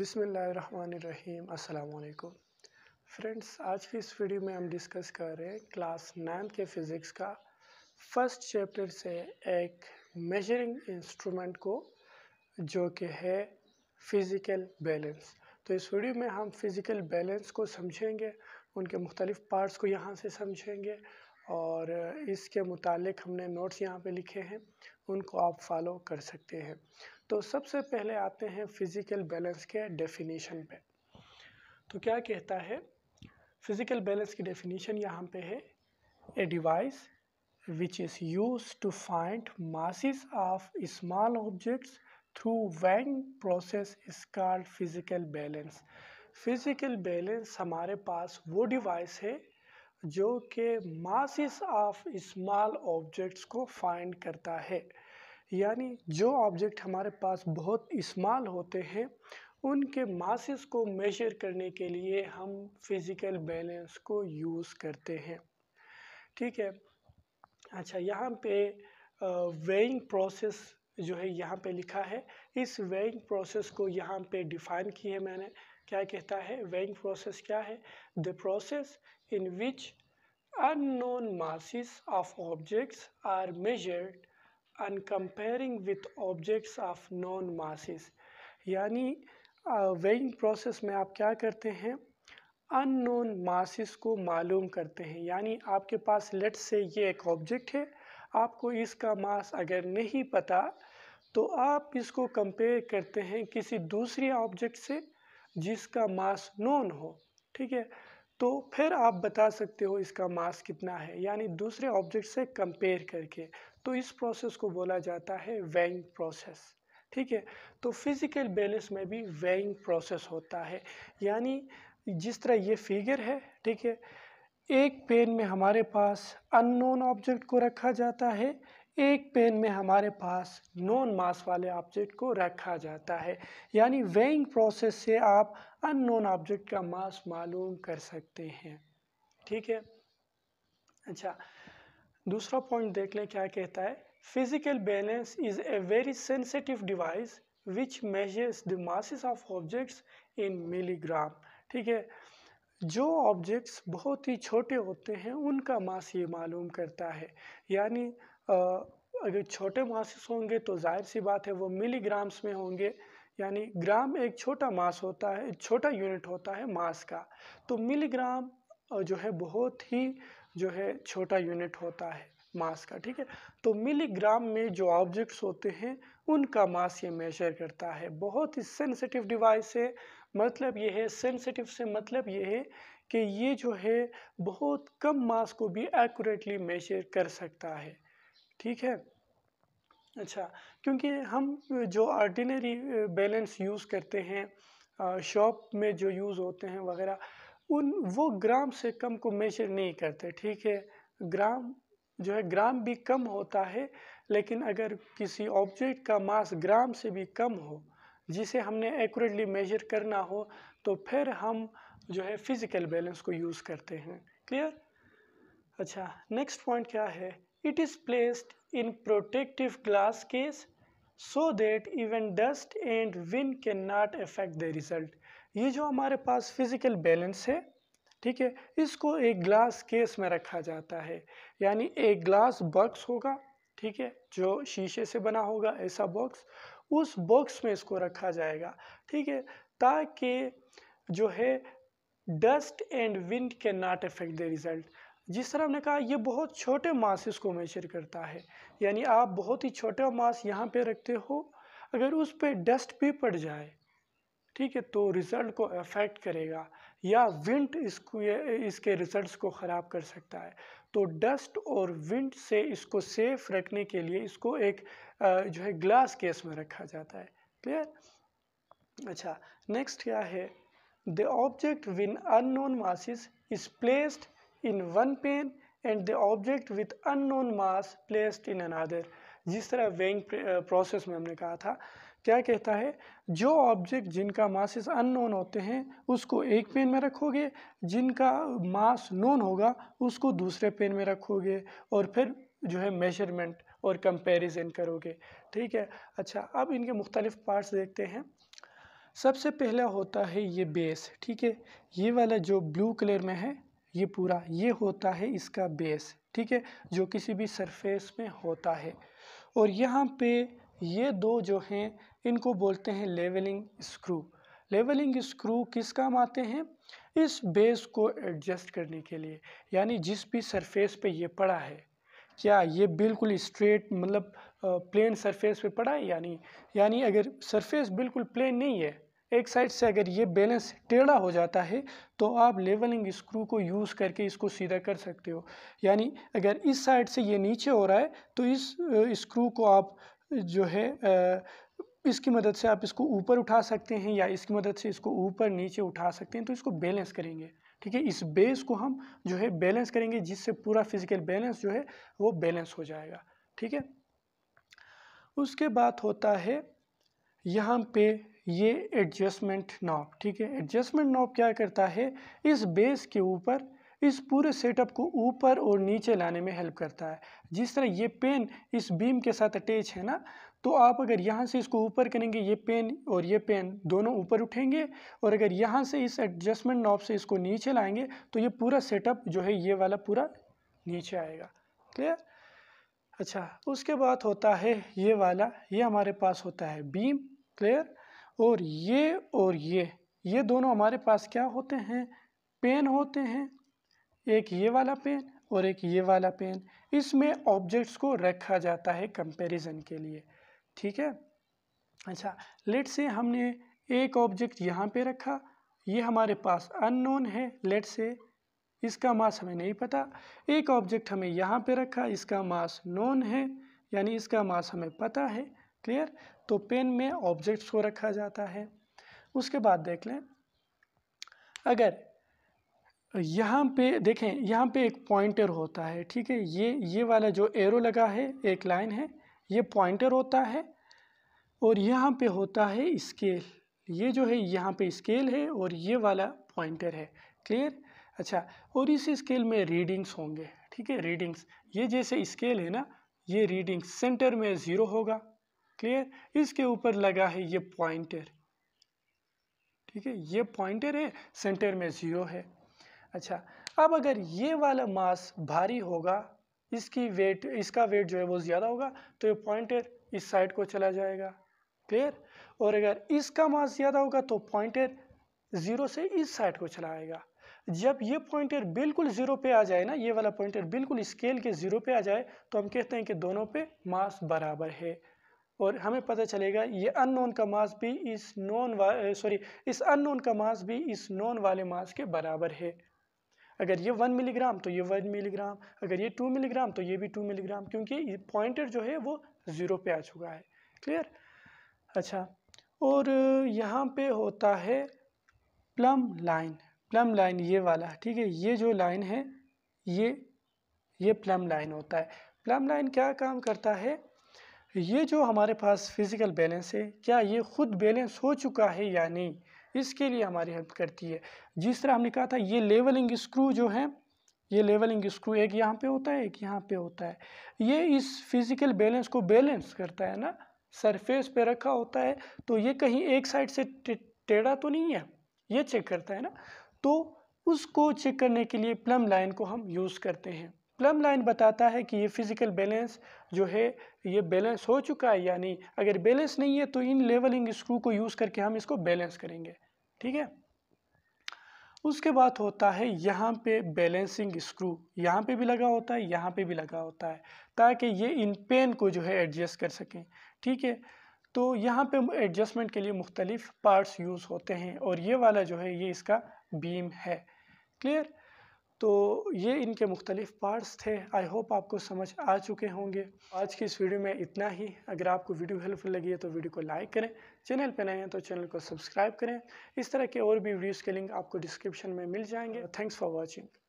बिसमीम् अल्लाम फ्रेंड्स आज की इस वीडियो में हम डिस्कस कर रहे हैं क्लास नाइन्थ के फिज़िक्स का फर्स्ट चैप्टर से एक मेजरिंग इंस्ट्रूमेंट को जो कि है फिज़िकल बैलेंस तो इस वीडियो में हम फिज़िकल बैलेंस को समझेंगे उनके मुख्तलिफ़ पार्ट्स को यहाँ से समझेंगे और इसके मुतालिक हमने नोट्स यहाँ पर लिखे हैं उनको आप फॉलो कर सकते हैं तो सबसे पहले आते हैं फिज़िकल बैलेंस के डेफिनेशन पे तो क्या कहता है फिज़िकल बैलेंस की डेफिनेशन यहाँ पे है a device which is use to find masses of small objects through weighing process is called physical balance physical balance हमारे पास वो डिवाइस है जो कि मासिस ऑफ स्मॉल ऑब्जेक्ट्स को फाइंड करता है यानी जो ऑब्जेक्ट हमारे पास बहुत इस्माल होते हैं उनके मासेस को मेजर करने के लिए हम फिज़िकल बैलेंस को यूज़ करते हैं ठीक है अच्छा यहाँ पे वेइंग प्रोसेस जो है यहाँ पे लिखा है इस वेइंग प्रोसेस को यहाँ पे डिफ़ाइन की है मैंने क्या कहता है वेइंग प्रोसेस क्या है the process in which known masses of objects are measured and comparing with objects of known masses यानी weighing प्रोसेस में आप क्या करते हैं unknown मासिस को मालूम करते हैं यानी आपके पास लेट से ये एक ऑब्जेक्ट है आपको इसका मास अगर नहीं पता तो आप इसको कंपेयर करते हैं किसी दूसरे ऑब्जेक्ट से जिसका मास नोन हो ठीक है तो फिर आप बता सकते हो इसका मास कितना है यानी दूसरे ऑब्जेक्ट से कंपेयर करके तो इस प्रोसेस को बोला जाता है वेइंग प्रोसेस ठीक है तो फिज़िकल बैलेंस में भी वेइंग प्रोसेस होता है यानी जिस तरह ये फिगर है ठीक है एक पेन में हमारे पास अननोन ऑब्जेक्ट को रखा जाता है एक पेन में हमारे पास नॉन मास वाले ऑब्जेक्ट को रखा जाता है यानी वेइंग प्रोसेस से आप अननोन ऑब्जेक्ट का मास मालूम कर सकते हैं ठीक है अच्छा दूसरा पॉइंट देख लें क्या कहता है physical balance is a very sensitive device which measures the masses of objects in milligram ठीक है जो ऑब्जेक्ट्स बहुत ही छोटे होते हैं उनका मास ये मालूम करता है यानी अगर छोटे मासिस होंगे तो जाहिर सी बात है वो मिलीग्राम्स में होंगे यानी ग्राम एक छोटा मास होता है छोटा यूनिट होता है मास का तो मिलीग्राम जो है बहुत ही जो है छोटा यूनिट होता है मास का ठीक है तो मिलीग्राम में जो ऑब्जेक्ट्स होते हैं उनका मास ये मेजर करता है बहुत ही सेंसिटिव डिवाइस है मतलब ये है सेंसिटिव से मतलब ये है कि ये जो है बहुत कम मास को भी एक्यूरेटली मेजर कर सकता है ठीक है अच्छा क्योंकि हम जो ऑर्डिनरी बैलेंस यूज़ करते हैं शॉप में जो यूज़ होते हैं वगैरह उन वो ग्राम से कम को मेजर नहीं करते ठीक है ग्राम जो है ग्राम भी कम होता है लेकिन अगर किसी ऑब्जेक्ट का मास ग्राम से भी कम हो जिसे हमने एक्यूरेटली मेजर करना हो तो फिर हम जो है फिज़िकल बैलेंस को यूज़ करते हैं क्लियर अच्छा नेक्स्ट पॉइंट क्या है it is placed in protective glass case so that even dust and wind can not affect the result ये जो हमारे पास फिजिकल बैलेंस है ठीक है इसको एक ग्लास केस में रखा जाता है यानी एक ग्लास बॉक्स होगा ठीक है जो शीशे से बना होगा ऐसा बॉक्स उस बॉक्स में इसको रखा जाएगा ठीक है ताकि जो है dust and wind can not affect the result जिस तरह हमने कहा ये बहुत छोटे मास को मेजर करता है यानी आप बहुत ही छोटे मास यहाँ पे रखते हो अगर उस पर डस्ट भी पड़ जाए ठीक है तो रिज़ल्ट को अफेक्ट करेगा या विंड इसको इसके रिज़ल्ट्स को ख़राब कर सकता है तो डस्ट और विंड से इसको सेफ रखने के लिए इसको एक जो है ग्लास केस में रखा जाता है क्लियर अच्छा नेक्स्ट क्या है the object with unknown masses is placed in one pan and the object with unknown mass placed in another जिस तरह वेइंग प्रोसेस में हमने कहा था क्या कहता है जो ऑब्जेक्ट जिनका मासिस अननोन होते हैं उसको एक पेन में रखोगे जिनका मास नोन होगा उसको दूसरे पेन में रखोगे और फिर जो है मेजरमेंट और कंपैरिजन करोगे ठीक है अच्छा अब इनके मुख्तलिफ पार्ट्स देखते हैं सबसे पहला होता है ये बेस ठीक है ये वाला जो ब्लू कलर में है ये पूरा ये होता है इसका बेस ठीक है जो किसी भी सरफेस में होता है और यहाँ पे ये दो जो हैं इनको बोलते हैं लेवलिंग स्क्रू लेवलिंग स्क्रू किस काम आते हैं इस बेस को एडजस्ट करने के लिए यानी जिस भी सरफेस पे ये पड़ा है क्या ये बिल्कुल स्ट्रेट मतलब प्लेन सरफेस पे पड़ा है यानी यानी अगर सरफेस बिल्कुल प्लेन नहीं है एक साइड से अगर ये बैलेंस टेढ़ा हो जाता है तो आप लेवलिंग स्क्रू को यूज़ करके इसको सीधा कर सकते हो यानी अगर इस साइड से ये नीचे हो रहा है तो इस स्क्रू को आप जो है इसकी मदद से आप इसको ऊपर उठा सकते हैं या इसकी मदद से इसको ऊपर नीचे उठा सकते हैं तो इसको बैलेंस करेंगे ठीक है इस बेस को हम जो है बैलेंस करेंगे जिससे पूरा फिजिकल बैलेंस जो है वो बैलेंस हो जाएगा ठीक है उसके बाद होता है यहाँ पे ये एडजस्टमेंट नॉब ठीक है एडजस्टमेंट नॉब क्या करता है इस बेस के ऊपर इस पूरे सेटअप को ऊपर और नीचे लाने में हेल्प करता है जिस तरह ये पेन इस बीम के साथ अटैच है ना तो आप अगर यहाँ से इसको ऊपर करेंगे ये पेन और ये पेन दोनों ऊपर उठेंगे और अगर यहाँ से इस एडजस्टमेंट नॉब से इसको नीचे लाएंगे तो ये पूरा सेटअप जो है ये वाला पूरा नीचे आएगा क्लियर अच्छा उसके बाद होता है ये वाला ये हमारे पास होता है बीम क्लियर और ये और ये ये दोनों हमारे पास क्या होते हैं पेन होते हैं एक ये वाला पेन और एक ये वाला पेन इसमें ऑब्जेक्ट्स को रखा जाता है कंपैरिजन के लिए ठीक है अच्छा लेट से हमने एक ऑब्जेक्ट यहाँ पे रखा ये हमारे पास अननोन है लेट से इसका मास हमें नहीं पता एक ऑब्जेक्ट हमें यहाँ पे रखा इसका मास नोन है यानी इसका मास हमें पता है क्लियर तो पेन में ऑब्जेक्ट्स को रखा जाता है उसके बाद देख लें अगर यहाँ पे देखें यहाँ पे एक पॉइंटर होता है ठीक है ये ये वाला जो एरो लगा है एक लाइन है ये पॉइंटर होता है और यहाँ पे होता है स्केल ये जो है यहाँ पे स्केल है और ये वाला पॉइंटर है क्लियर अच्छा और इस स्केल में रीडिंग्स होंगे ठीक है रीडिंग्स ये जैसे स्केल है ना ये रीडिंग्स सेंटर में ज़ीरो होगा क्लियर इसके ऊपर लगा है ये पॉइंटर ठीक है ये पॉइंटर है सेंटर में ज़ीरो है अच्छा अब अगर ये वाला मास भारी होगा इसकी वेट इसका वेट जो है वो ज़्यादा होगा तो ये पॉइंटर इस साइड को चला जाएगा क्लियर और अगर इसका मास ज़्यादा होगा तो पॉइंटर ज़ीरो से इस साइड को चला आएगा जब ये पॉइंटर बिल्कुल ज़ीरो पे आ जाए ना ये वाला पॉइंटर बिल्कुल स्केल के ज़ीरो पे आ जाए तो हम कहते हैं कि दोनों पे मास बराबर है और हमें पता चलेगा ये अननोन का मास भी इस नॉन सॉरी इस अननोन का मास भी इस नॉन वाले मास के बराबर है अगर ये वन मिलीग्राम तो ये वन मिलीग्राम अगर ये टू मिलीग्राम तो ये भी टू मिलीग्राम क्योंकि ये पॉइंटर जो है वो ज़ीरो पे आ चुका है क्लियर अच्छा और यहाँ पे होता है प्लम लाइन प्लम लाइन ये वाला ठीक है ये जो लाइन है ये ये प्लम लाइन होता है प्लम लाइन क्या काम करता है ये जो हमारे पास फिज़िकल बैलेंस है क्या ये खुद बैलेंस हो चुका है या नहीं इसके लिए हमारी हेल्प करती है जिस तरह हमने कहा था ये लेवलिंग स्क्रू जो है ये लेवलिंग स्क्रू एक यहाँ पे होता है एक यहाँ पे होता है ये इस फिज़िकल बैलेंस को बैलेंस करता है ना सरफेस पे रखा होता है तो ये कहीं एक साइड से टेढ़ा तो नहीं है ये चेक करता है ना तो उसको चेक करने के लिए प्लम लाइन को हम यूज़ करते हैं प्लम लाइन बताता है कि ये फिज़िकल बैलेंस जो है ये बैलेंस हो चुका है यानी अगर बैलेंस नहीं है तो इन लेवलिंग स्क्रू को यूज़ करके हम इसको बैलेंस करेंगे ठीक है उसके बाद होता है यहाँ पे बैलेंसिंग स्क्रू यहाँ पे भी लगा होता है यहाँ पे भी लगा होता है ताकि ये इन पेन को जो है एडजस्ट कर सकें ठीक है तो यहाँ पे एडजस्टमेंट के लिए मुख्तलिफ पार्ट्स यूज़ होते हैं और ये वाला जो है ये इसका बीम है क्लियर तो ये इनके मुख्तलिफ़ पार्ट्स थे आई होप आपको समझ आ चुके होंगे आज की इस वीडियो में इतना ही अगर आपको वीडियो हेल्पफुल लगी है तो वीडियो को लाइक करें चैनल पर नए हैं तो चैनल को सब्सक्राइब करें इस तरह के और भी वीडियोज़ के लिंक आपको डिस्क्रिप्शन में मिल जाएंगे थैंक्स फॉर वॉचिंग